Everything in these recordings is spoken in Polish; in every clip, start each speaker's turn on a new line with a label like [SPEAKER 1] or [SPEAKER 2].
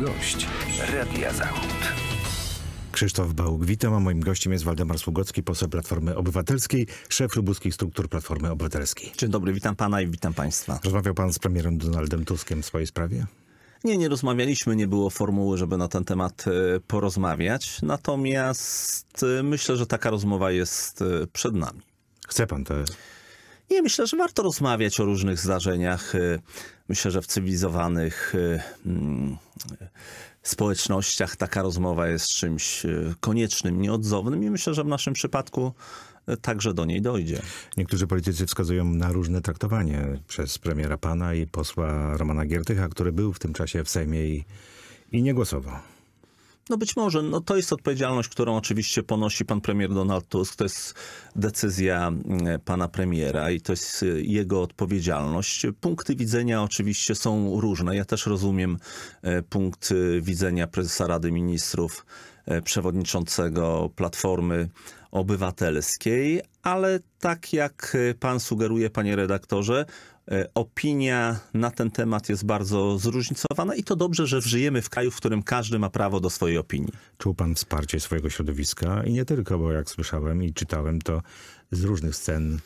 [SPEAKER 1] Gość Radia Zachód. Krzysztof Bałuk, witam, a moim gościem jest Waldemar Sługocki, poseł Platformy Obywatelskiej, szef lubuskich struktur Platformy Obywatelskiej. Dzień dobry, witam pana i witam państwa. Rozmawiał pan z premierem Donaldem Tuskiem w swojej sprawie?
[SPEAKER 2] Nie, nie rozmawialiśmy, nie było formuły, żeby na ten temat e, porozmawiać, natomiast e, myślę, że taka rozmowa jest e, przed nami. Chce pan te nie, myślę, że warto rozmawiać o różnych zdarzeniach. Y, myślę, że w cywilizowanych y, mm, społecznościach taka rozmowa jest czymś y, koniecznym, nieodzownym i myślę, że w naszym przypadku także do niej dojdzie.
[SPEAKER 1] Niektórzy politycy wskazują na różne traktowanie przez premiera Pana i posła Romana Giertycha, który był w tym czasie w Sejmie i, i nie głosował.
[SPEAKER 2] No być może, no to jest odpowiedzialność, którą oczywiście ponosi pan premier Donald Tusk, to jest decyzja mm, pana premiera i to jest y, jego odpowiedzialność. Punkty widzenia oczywiście są różne. Ja też rozumiem e, punkt y, widzenia prezesa Rady Ministrów, e, przewodniczącego Platformy Obywatelskiej, ale tak jak y, pan sugeruje, panie redaktorze, E, opinia na ten temat jest bardzo zróżnicowana i to dobrze, że żyjemy w kraju, w którym każdy ma prawo do swojej opinii. Czuł pan wsparcie swojego środowiska i nie tylko,
[SPEAKER 1] bo jak słyszałem i czytałem to z różnych scen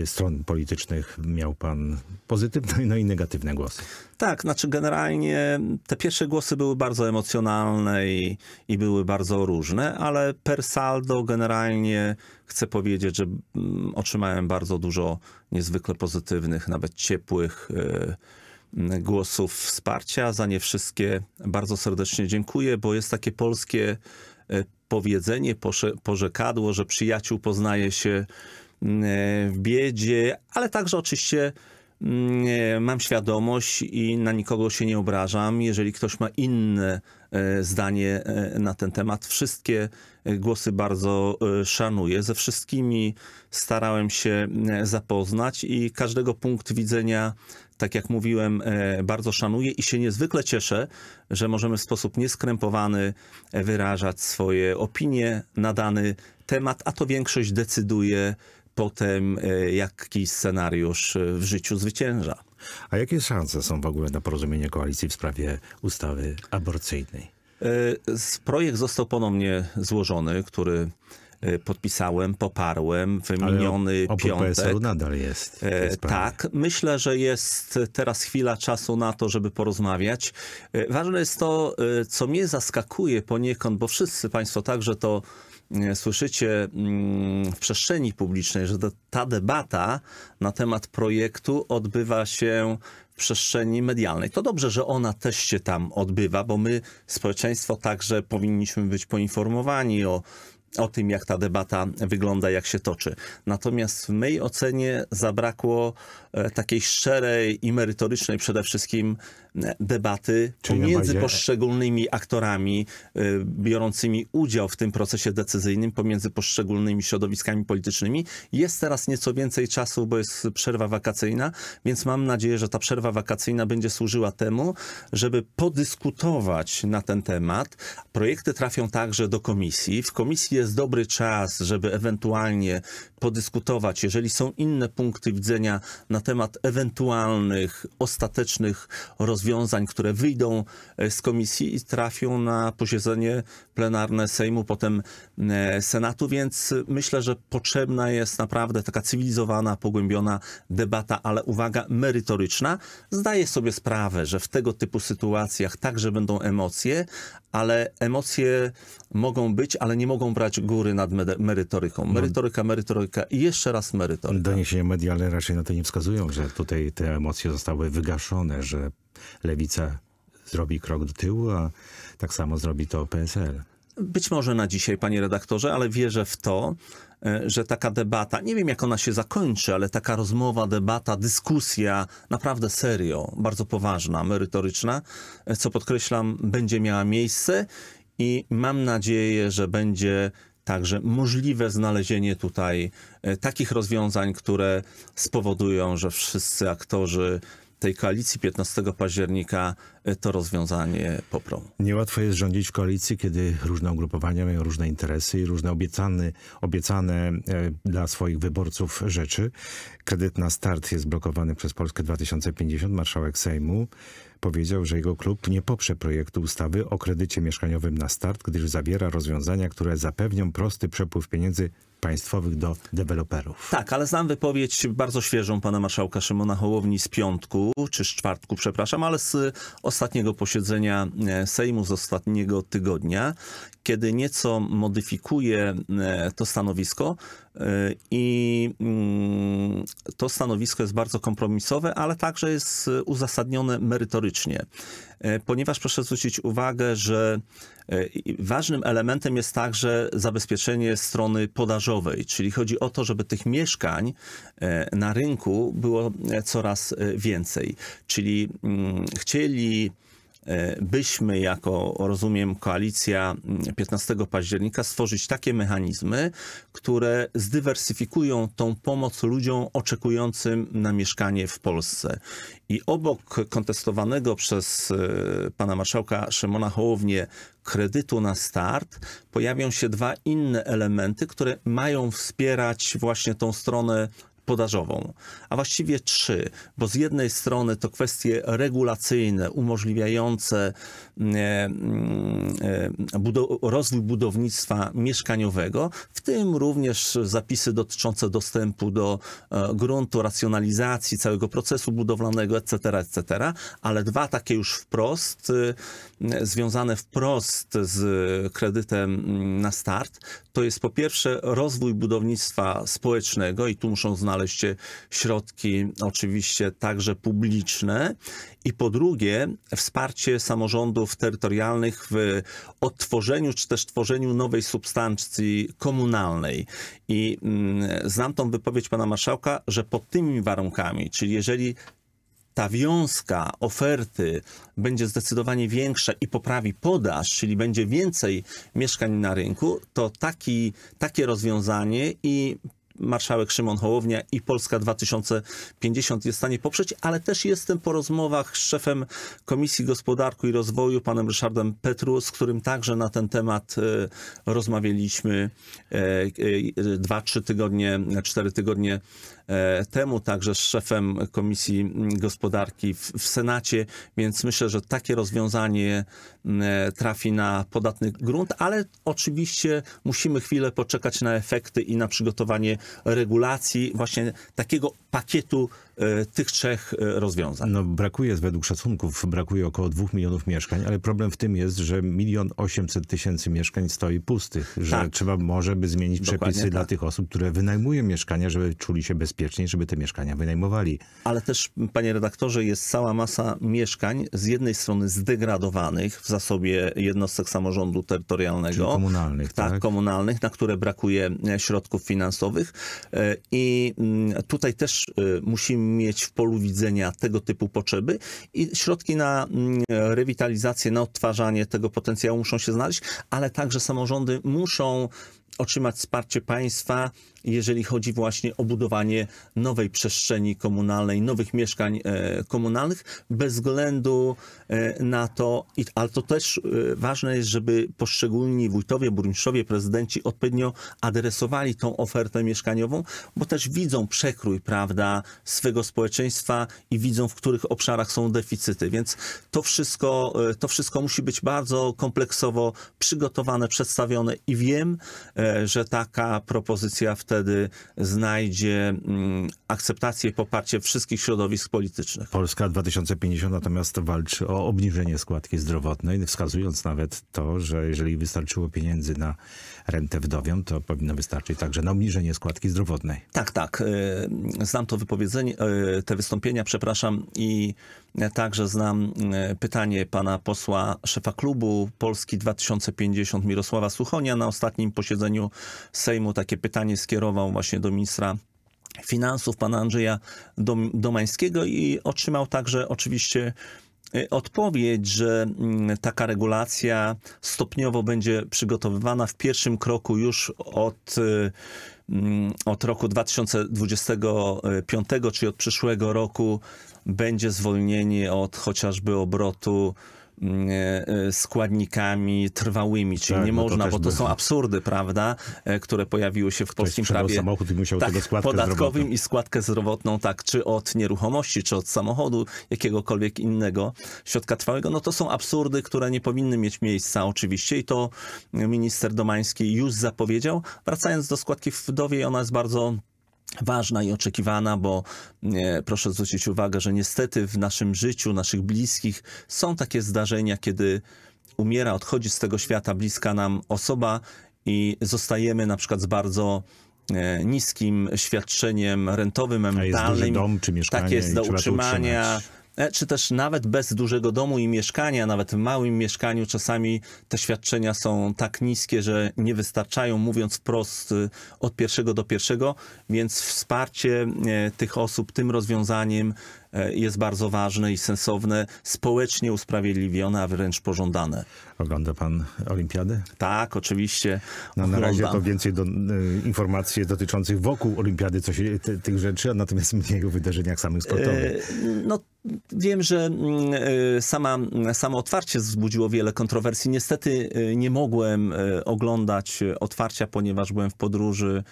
[SPEAKER 1] Y, stron politycznych miał pan pozytywne no i negatywne głosy.
[SPEAKER 2] Tak, znaczy generalnie te pierwsze głosy były bardzo emocjonalne i, i były bardzo różne, ale per saldo generalnie chcę powiedzieć, że mm, otrzymałem bardzo dużo niezwykle pozytywnych, nawet ciepłych y, mm, głosów wsparcia. Za nie wszystkie bardzo serdecznie dziękuję, bo jest takie polskie y, powiedzenie, porzekadło, że przyjaciół poznaje się w biedzie, ale także oczywiście mm, mam świadomość i na nikogo się nie obrażam. Jeżeli ktoś ma inne e, zdanie e, na ten temat, wszystkie e, głosy bardzo szanuję. Ze wszystkimi starałem się zapoznać i każdego punkt widzenia, tak jak mówiłem, bardzo szanuję i się niezwykle cieszę, że możemy w sposób nieskrępowany wyrażać swoje opinie na dany temat, a to większość decyduje potem e, jakiś scenariusz e, w życiu zwycięża. A jakie szanse są w ogóle na porozumienie koalicji w sprawie ustawy
[SPEAKER 1] aborcyjnej?
[SPEAKER 2] E, projekt został ponownie złożony, który Y, podpisałem, poparłem w miniony Ale piątek. nadal jest. E, jest tak, myślę, że jest teraz chwila czasu na to, żeby porozmawiać. E, ważne jest to, e, co mnie zaskakuje poniekąd, bo wszyscy Państwo także to słyszycie mm, w przestrzeni publicznej, że ta debata na temat projektu odbywa się w przestrzeni medialnej. To dobrze, że ona też się tam odbywa, bo my, społeczeństwo, także powinniśmy być poinformowani o o tym, jak ta debata wygląda, jak się toczy. Natomiast w mej ocenie zabrakło e, takiej szczerej i merytorycznej przede wszystkim debaty Czyli pomiędzy poszczególnymi aktorami y, biorącymi udział w tym procesie decyzyjnym, pomiędzy poszczególnymi środowiskami politycznymi. Jest teraz nieco więcej czasu, bo jest przerwa wakacyjna, więc mam nadzieję, że ta przerwa wakacyjna będzie służyła temu, żeby podyskutować na ten temat. Projekty trafią także do komisji. W komisji jest dobry czas, żeby ewentualnie podyskutować, jeżeli są inne punkty widzenia na temat ewentualnych, ostatecznych rozwiązań, rozwiązań, które wyjdą e, z komisji i trafią na posiedzenie plenarne Sejmu, potem e, Senatu, więc myślę, że potrzebna jest naprawdę taka cywilizowana, pogłębiona debata, ale uwaga, merytoryczna. Zdaję sobie sprawę, że w tego typu sytuacjach także będą emocje, ale emocje mogą być, ale nie mogą brać góry nad merytoryką. No. Merytoryka, merytoryka i jeszcze raz merytoryka.
[SPEAKER 1] Doniesienia medialne raczej na to nie wskazują, że tutaj te emocje zostały wygaszone, że lewica zrobi krok do tyłu, a tak
[SPEAKER 2] samo zrobi to PSL. Być może na dzisiaj, panie redaktorze, ale wierzę w to, e, że taka debata, nie wiem jak ona się zakończy, ale taka rozmowa, debata, dyskusja, naprawdę serio, bardzo poważna, merytoryczna, e, co podkreślam, będzie miała miejsce i mam nadzieję, że będzie także możliwe znalezienie tutaj e, takich rozwiązań, które spowodują, że wszyscy aktorzy tej koalicji 15 października e, to rozwiązanie poprą.
[SPEAKER 1] Niełatwo jest rządzić w koalicji, kiedy różne ugrupowania mają różne interesy i różne obiecane, obiecane dla swoich wyborców rzeczy. Kredyt na start jest blokowany przez Polskę 2050. Marszałek Sejmu powiedział, że jego klub nie poprze projektu ustawy o kredycie mieszkaniowym na start, gdyż zawiera rozwiązania, które zapewnią prosty przepływ pieniędzy państwowych do deweloperów.
[SPEAKER 2] Tak, ale znam wypowiedź bardzo świeżą pana marszałka Szymona Hołowni z piątku, czy z czwartku, przepraszam, ale z ostatniego posiedzenia e, Sejmu, z ostatniego tygodnia, kiedy nieco modyfikuje to stanowisko e, i mm, to stanowisko jest bardzo kompromisowe, ale także jest uzasadnione merytorycznie, e, ponieważ proszę zwrócić uwagę, że e, ważnym elementem jest także zabezpieczenie strony podażowej, czyli chodzi o to, żeby tych mieszkań na rynku było coraz więcej. Czyli mm, chcieli E, byśmy jako, rozumiem, koalicja 15 mm, października stworzyć takie mechanizmy, które zdywersyfikują tą pomoc ludziom oczekującym na mieszkanie w Polsce. I obok kontestowanego przez e, pana marszałka Szymona Hołownię kredytu na start, pojawią się dwa inne elementy, które mają wspierać właśnie tą stronę podażową, a właściwie trzy, bo z jednej strony to kwestie regulacyjne umożliwiające mm, e, mm, e, rozwój budownictwa mieszkaniowego, w tym również zapisy dotyczące dostępu do e, gruntu, racjonalizacji całego procesu budowlanego, etc., etc., ale dwa takie już wprost, y, y, związane wprost z kredytem mm, na start, to jest po pierwsze rozwój budownictwa społecznego i tu muszą znaleźć znaleźć środki oczywiście także publiczne i po drugie wsparcie samorządów terytorialnych w odtworzeniu czy też tworzeniu nowej substancji komunalnej. I mm, znam tą wypowiedź pana marszałka, że pod tymi warunkami, czyli jeżeli ta wiązka oferty będzie zdecydowanie większa i poprawi podaż, czyli będzie więcej mieszkań na rynku, to taki, takie rozwiązanie i marszałek Szymon Hołownia i Polska 2050 jest w stanie poprzeć, ale też jestem po rozmowach z szefem Komisji Gospodarki i Rozwoju, panem Ryszardem Petru, z którym także na ten temat e, rozmawialiśmy e, e, dwa, trzy tygodnie, cztery tygodnie E, temu, także z szefem Komisji Gospodarki w, w Senacie, więc myślę, że takie rozwiązanie mm, e, trafi na podatny grunt, ale oczywiście musimy chwilę poczekać na efekty i na przygotowanie regulacji właśnie takiego pakietu E, tych trzech e, rozwiązań.
[SPEAKER 1] No brakuje, według szacunków, brakuje około dwóch milionów mieszkań, ale problem w tym jest, że milion osiemset tysięcy mieszkań stoi pustych, że tak. trzeba może by zmienić Dokładnie przepisy tak. dla tych osób, które wynajmują mieszkania, żeby czuli się bezpieczniej, żeby te mieszkania wynajmowali.
[SPEAKER 2] Ale też, panie redaktorze, jest cała masa mieszkań z jednej strony zdegradowanych w zasobie jednostek samorządu terytorialnego. Czyli komunalnych, tak, tak? komunalnych, na które brakuje e, środków finansowych i mm, tutaj też musimy mieć w polu widzenia tego typu potrzeby i środki na mm, rewitalizację, na odtwarzanie tego potencjału muszą się znaleźć, ale także samorządy muszą otrzymać wsparcie państwa, jeżeli chodzi właśnie o budowanie nowej przestrzeni komunalnej, nowych mieszkań e, komunalnych, bez względu e, na to, ale to też e, ważne jest, żeby poszczególni wójtowie, burmistrzowie, prezydenci odpowiednio adresowali tą ofertę mieszkaniową, bo też widzą przekrój, prawda, swego społeczeństwa i widzą, w których obszarach są deficyty, więc to wszystko, to wszystko musi być bardzo kompleksowo przygotowane, przedstawione i wiem, E, że taka propozycja wtedy znajdzie mm, akceptację i poparcie wszystkich środowisk politycznych.
[SPEAKER 1] Polska 2050 natomiast walczy o obniżenie składki zdrowotnej, wskazując nawet to, że jeżeli wystarczyło pieniędzy na rentę wdowią, to powinno wystarczyć także na obniżenie składki zdrowotnej.
[SPEAKER 2] Tak, tak. E, znam to wypowiedzenie, e, te wystąpienia, przepraszam, i także znam pytanie pana posła szefa klubu Polski 2050 Mirosława Suchonia na ostatnim posiedzeniu posiedzeniu Sejmu takie pytanie skierował właśnie do ministra finansów, pana Andrzeja Dom Domańskiego i otrzymał także oczywiście y, odpowiedź, że mm, taka regulacja stopniowo będzie przygotowywana w pierwszym kroku już od, y, mm, od roku 2025, czyli od przyszłego roku będzie zwolnienie od chociażby obrotu E, e, składnikami trwałymi, czyli tak, nie no można, to bo to by... są absurdy, prawda, e, które pojawiły się w Ktoś polskim prawie samochód i musiał tak, tego podatkowym zdrowotną. i składkę zdrowotną, tak, czy od nieruchomości, czy od samochodu, jakiegokolwiek innego środka trwałego, no to są absurdy, które nie powinny mieć miejsca oczywiście i to minister Domański już zapowiedział. Wracając do składki wdowie, ona jest bardzo ważna i oczekiwana, bo nie, proszę zwrócić uwagę, że niestety w naszym życiu, naszych bliskich są takie zdarzenia, kiedy umiera, odchodzi z tego świata bliska nam osoba i zostajemy na przykład z bardzo e, niskim świadczeniem rentowym, emerytalnym. Tak jest do utrzymania. E, czy też nawet bez dużego domu i mieszkania, nawet w małym mieszkaniu czasami te świadczenia są tak niskie, że nie wystarczają, mówiąc wprost, y, od pierwszego do pierwszego, więc wsparcie e, tych osób tym rozwiązaniem E, jest bardzo ważne i sensowne, społecznie usprawiedliwione, a wręcz pożądane. Ogląda pan olimpiady? Tak, oczywiście. No, na razie to
[SPEAKER 1] więcej do, y, informacji dotyczących wokół olimpiady, co się, ty, tych rzeczy, a natomiast mniej o wydarzeniach samych sportowych.
[SPEAKER 2] Yy, no wiem, że mm, sama, samo otwarcie wzbudziło wiele kontrowersji. Niestety nie mogłem oglądać otwarcia, ponieważ byłem w podróży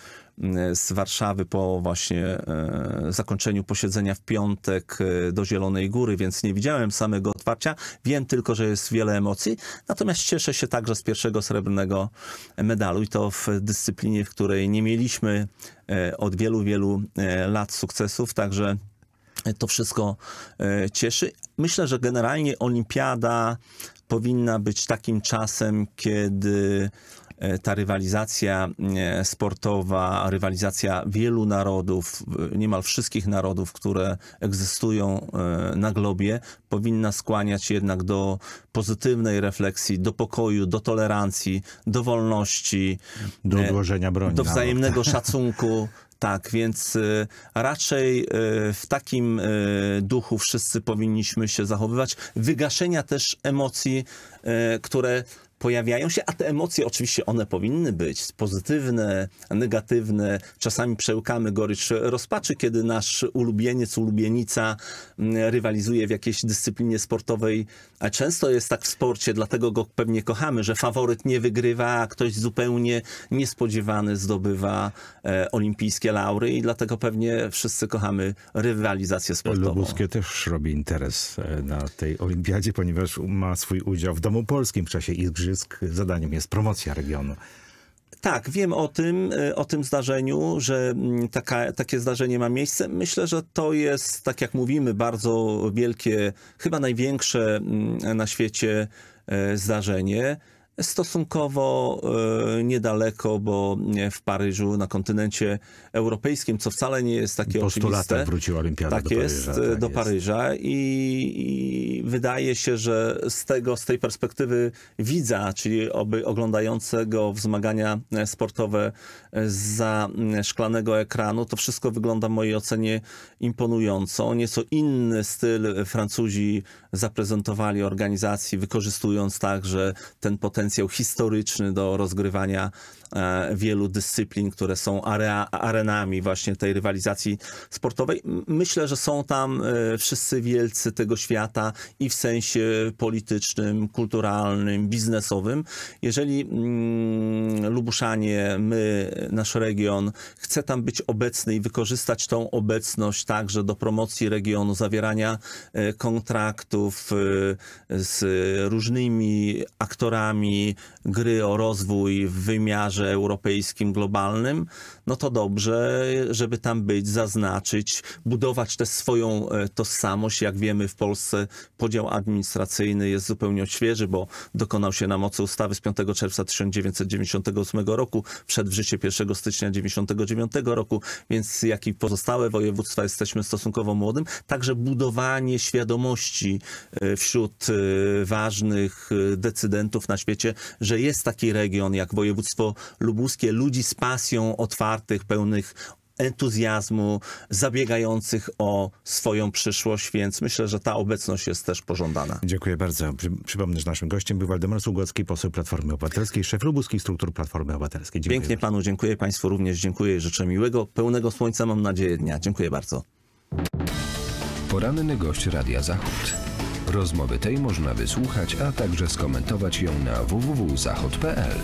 [SPEAKER 2] E, z Warszawy po właśnie e, zakończeniu posiedzenia w piątek e, do Zielonej Góry, więc nie widziałem samego otwarcia. Wiem tylko, że jest wiele emocji, natomiast cieszę się także z pierwszego srebrnego medalu i to w dyscyplinie, w której nie mieliśmy od wielu, wielu lat sukcesów, także to wszystko cieszy. Myślę, że generalnie olimpiada powinna być takim czasem, kiedy E, ta rywalizacja e, sportowa, rywalizacja wielu narodów, e, niemal wszystkich narodów, które egzystują na globie, powinna skłaniać jednak do pozytywnej refleksji, do pokoju, do tolerancji, do wolności, do odłożenia broni, do wzajemnego nawet. szacunku. Tak, więc raczej w takim duchu wszyscy powinniśmy się zachowywać. Wygaszenia też emocji, które pojawiają się, a te emocje oczywiście one powinny być pozytywne, negatywne. Czasami przełkamy gorycz rozpaczy, kiedy nasz ulubieniec, ulubienica mm, rywalizuje w jakiejś dyscyplinie sportowej, a często jest tak w sporcie, dlatego go pewnie kochamy, że faworyt nie wygrywa, a ktoś zupełnie niespodziewany zdobywa e, olimpijskie laury i dlatego pewnie wszyscy kochamy rywalizację sportową. Lubuskie
[SPEAKER 1] też robi interes e, na tej olimpiadzie, ponieważ ma swój udział w Domu Polskim w czasie Igrzysk zadaniem jest promocja regionu.
[SPEAKER 2] Tak, wiem o tym, e, o tym zdarzeniu, że mm, taka, takie zdarzenie ma miejsce. Myślę, że to jest, tak jak mówimy, bardzo wielkie, chyba największe mm, na świecie e, zdarzenie stosunkowo e, niedaleko, bo e, w Paryżu na kontynencie europejskim, co wcale nie jest takie po oczywiste. Po 100 latach Olimpiada tak do jest, Paryża. E, tak do jest. Paryża i, i, wydaje się, że z tego, z tej perspektywy widza, czyli oby oglądającego wzmagania sportowe za szklanego ekranu, to wszystko wygląda w mojej ocenie imponująco. Nieco inny styl Francuzi zaprezentowali organizacji, wykorzystując także ten potencjał potencjał historyczny do rozgrywania E, wielu dyscyplin, które są area, arenami właśnie tej rywalizacji sportowej. Myślę, że są tam e, wszyscy wielcy tego świata i w sensie politycznym, kulturalnym, biznesowym. Jeżeli mm, Lubuszanie, my, nasz region chce tam być obecny i wykorzystać tą obecność także do promocji regionu, zawierania e, kontraktów z różnymi aktorami gry o rozwój w wymiarze obszarze europejskim, globalnym, no to dobrze, żeby tam być, zaznaczyć, budować tę swoją e, tożsamość. Jak wiemy, w Polsce podział administracyjny jest zupełnie odświeży, bo dokonał się na mocy ustawy z 5 czerwca 1998 roku, wszedł w życie 1 stycznia 1999 roku, więc jak i pozostałe województwa jesteśmy stosunkowo młodym. Także budowanie świadomości e, wśród e, ważnych decydentów na świecie, że jest taki region jak województwo lubuskie ludzi z pasją, otwartych, pełnych entuzjazmu, zabiegających o swoją przyszłość, więc myślę, że ta obecność jest też pożądana. Dziękuję bardzo. Przypomnę, że naszym gościem był Waldemar Sługocki, poseł Platformy Obywatelskiej, szef lubuskich struktur Platformy Obywatelskiej. Dziękuję Pięknie bardzo. panu, dziękuję państwu również, dziękuję i życzę miłego, pełnego słońca, mam nadzieję, dnia. Dziękuję bardzo. Poranny gość Radia Zachód. Rozmowy tej można wysłuchać, a także skomentować
[SPEAKER 1] ją na www.zachod.pl.